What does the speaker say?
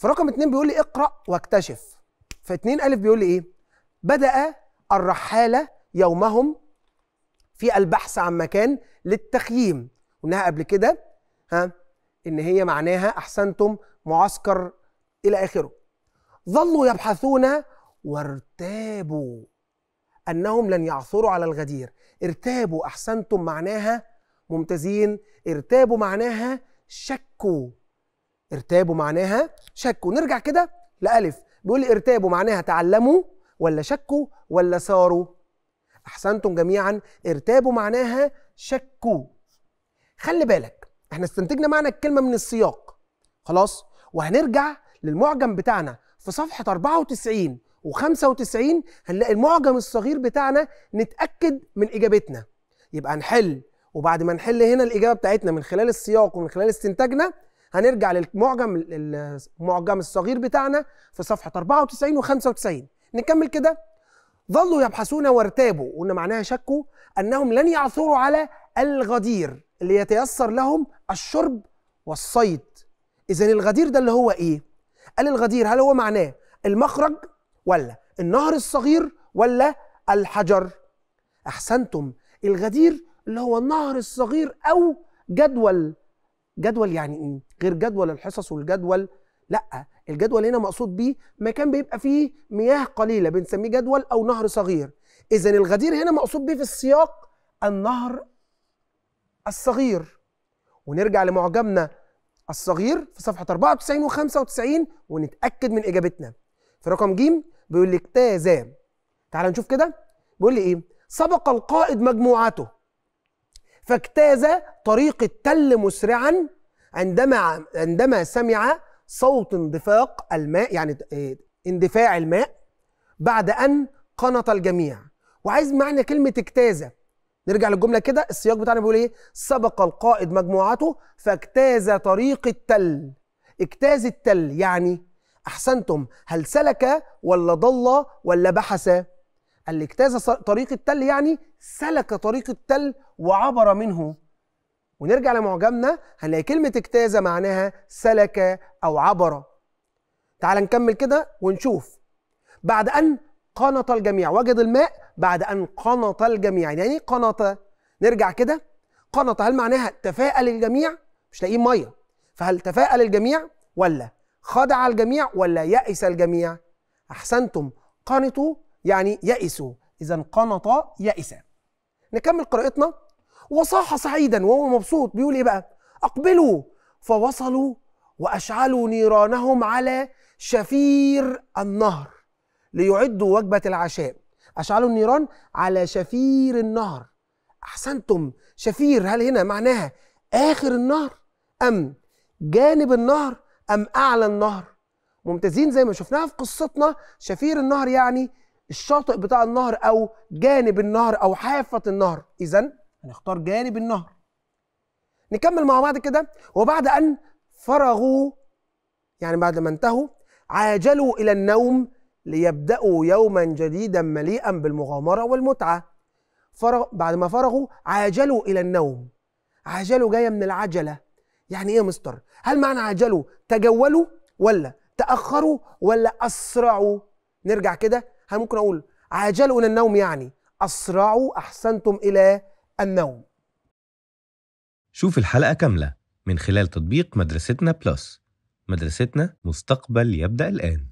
فرقم اتنين بيقول لي اقرا واكتشف فاتنين الف بيقول لي ايه بدا الرحاله يومهم في البحث عن مكان للتخييم قلناها قبل كده ها ان هي معناها احسنتم معسكر الى اخره ظلوا يبحثون وارتابوا انهم لن يعثروا على الغدير ارتابوا احسنتم معناها ممتازين ارتابوا معناها شكوا ارتابوا معناها شكوا نرجع كده لألف بيقول لي ارتابوا معناها تعلموا ولا شكوا ولا ساروا أحسنتم جميعا ارتابوا معناها شكوا خلي بالك احنا استنتجنا معنى الكلمة من السياق خلاص وهنرجع للمعجم بتاعنا في صفحة 94 و95 هنلاقي المعجم الصغير بتاعنا نتأكد من إجابتنا يبقى نحل وبعد ما نحل هنا الإجابة بتاعتنا من خلال السياق ومن خلال استنتاجنا هنرجع للمعجم المعجم الصغير بتاعنا في صفحه 94 و95 نكمل كده ظلوا يبحثون وارتابوا وإن معناها شكوا انهم لن يعثروا على الغدير اللي يتيسر لهم الشرب والصيد اذا الغدير ده اللي هو ايه قال الغدير هل هو معناه المخرج ولا النهر الصغير ولا الحجر احسنتم الغدير اللي هو النهر الصغير او جدول جدول يعني ايه غير جدول الحصص والجدول لا الجدول هنا مقصود بيه مكان بيبقى فيه مياه قليله بنسميه جدول او نهر صغير اذا الغدير هنا مقصود بيه في السياق النهر الصغير ونرجع لمعجمنا الصغير في صفحه 94 و95 ونتاكد من اجابتنا في رقم ج بيقول لك تازا تعال نشوف كده بيقول لي ايه سبق القائد مجموعته فاجتاز طريق التل مسرعا عندما عندما سمع صوت اندفاق الماء يعني إيه، اندفاع الماء بعد ان قنط الجميع وعايز معنى كلمه اجتاز نرجع للجمله كده السياق بتاعنا بيقول ايه سبق القائد مجموعته فاجتاز طريق التل اجتاز التل يعني احسنتم هل سلك ولا ضل ولا بحث اللي اجتاز طريق التل يعني سلك طريق التل وعبر منه ونرجع لمعجمنا هنلاقي كلمة اجتاز معناها سلك أو عبر تعال نكمل كده ونشوف بعد أن قنط الجميع وجد الماء بعد أن قنط الجميع يعني إيه قنط نرجع كده قنط هل معناها تفاءل الجميع مش لاقيين مية فهل تفاءل الجميع ولا خدع الجميع ولا يأس الجميع أحسنتم قنطوا يعني يئسوا إذا قنط يئس نكمل قراءتنا وصاح سعيدا وهو مبسوط بيقول إيه بقى أقبلوا فوصلوا وأشعلوا نيرانهم على شفير النهر ليعدوا وجبة العشاء أشعلوا النيران على شفير النهر أحسنتم شفير هل هنا معناها آخر النهر أم جانب النهر أم أعلى النهر ممتازين زي ما شفناها في قصتنا شفير النهر يعني الشاطئ بتاع النهر او جانب النهر او حافه النهر اذا هنختار جانب النهر نكمل مع بعض كده وبعد ان فرغوا يعني بعد ما انتهوا عاجلوا الى النوم ليبداوا يوما جديدا مليئا بالمغامره والمتعه فرغ بعد ما فرغوا عاجلوا الى النوم عاجلوا جايه من العجله يعني ايه يا مستر هل معنى عاجلوا تجولوا ولا تاخروا ولا اسرعوا نرجع كده هل ممكن اقول عاجلوا الى النوم يعني اسرعوا احسنتم الى النوم شوف الحلقه كامله من خلال تطبيق مدرستنا بلس مدرستنا مستقبل يبدا الان